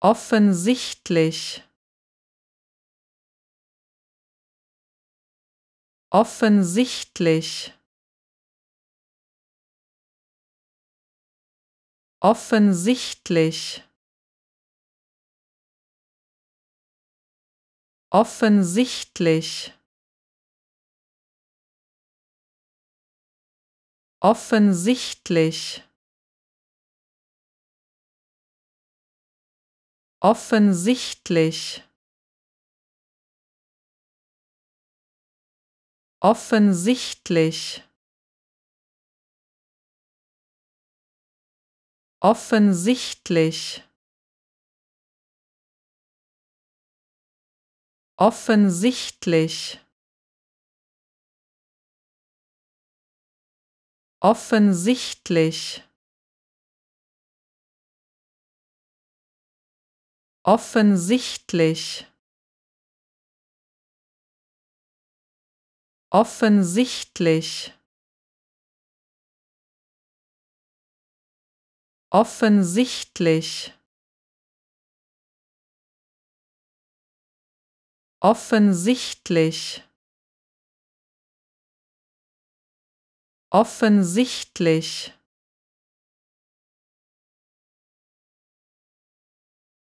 offensichtlich offensichtlich offensichtlich offensichtlich offensichtlich offensichtlich offensichtlich offensichtlich offensichtlich offensichtlich offensichtlich offensichtlich offensichtlich offensichtlich offensichtlich